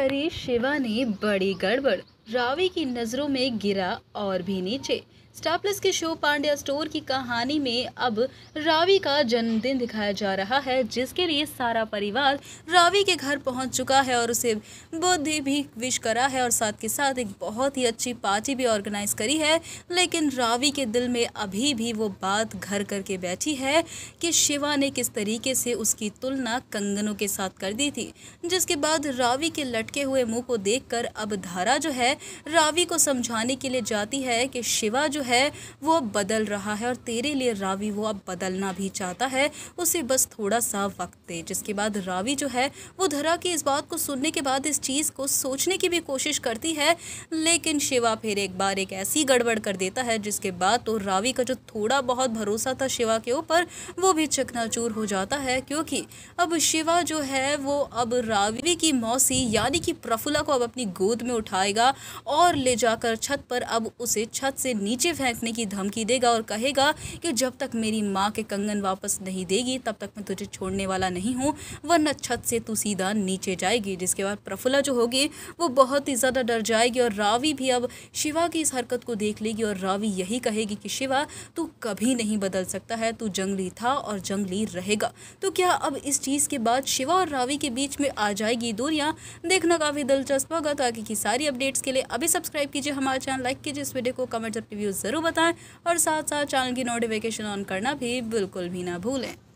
करी शिवा ने बड़ी गड़बड़ रावी की नज़रों में गिरा और भी नीचे स्टापलेस के शो पांड्या स्टोर की कहानी में अब रावी का जन्मदिन दिखाया जा रहा है जिसके लिए सारा परिवार रावी के घर पहुंच चुका है और उसे बुद्धि भी विश करा है और साथ के साथ एक बहुत ही अच्छी पार्टी भी ऑर्गेनाइज करी है लेकिन रावी के दिल में अभी भी वो बात घर करके बैठी है कि शिवा ने किस तरीके से उसकी तुलना कंगनों के साथ कर दी थी जिसके बाद रावी के लटके हुए मुँह को देख अब धारा जो है रावी को समझाने के लिए जाती है कि शिवा जो जो है वो अब बदल रहा है और तेरे लिए रावी वो अब बदलना भी चाहता है उसे बस थोड़ा सा वक्त दे जिसके बाद रावी जो है वो धरा की इस बात को सुनने के बाद इस चीज़ को सोचने की भी कोशिश करती है लेकिन शिवा फिर एक बार एक ऐसी गड़बड़ कर देता है जिसके बाद तो रावी का जो थोड़ा बहुत भरोसा था शिवा के ऊपर वो भी चकनाचूर हो जाता है क्योंकि अब शिवा जो है वो अब रावी की मौसी यानी कि प्रफुला को अब अपनी गोद में उठाएगा और ले जाकर छत पर अब उसे छत से नीचे नीचे फेंकने की धमकी देगा और कहेगा कि जब तक मेरी माँ के कंगन वापस नहीं देगी तब तक मैं तुझे छोड़ने वाला नहीं हूँ वरना छत से तू सीधा नीचे जाएगी जिसके बाद प्रफुल्ला जो होगी वो बहुत ही ज़्यादा डर जाएगी और रावी भी अब शिवा की इस हरकत को देख लेगी और रावी यही कहेगी कि शिवा तू कभी नहीं बदल सकता है तू जंगली था और जंगली रहेगा तो क्या अब इस चीज़ के बाद शिवा और रावी के बीच में आ जाएगी दूरियाँ देखना काफ़ी दिलचस्प होगा तो आगे की सारी अपडेट्स के लिए अभी सब्सक्राइब कीजिए हमारा चैनल लाइक कीजिए इस वीडियो को कमेंट्स और रिव्यूज़ ज़रूर बताएं और साथ साथ चैनल की नोटिफिकेशन ऑन करना भी बिल्कुल भी ना भूलें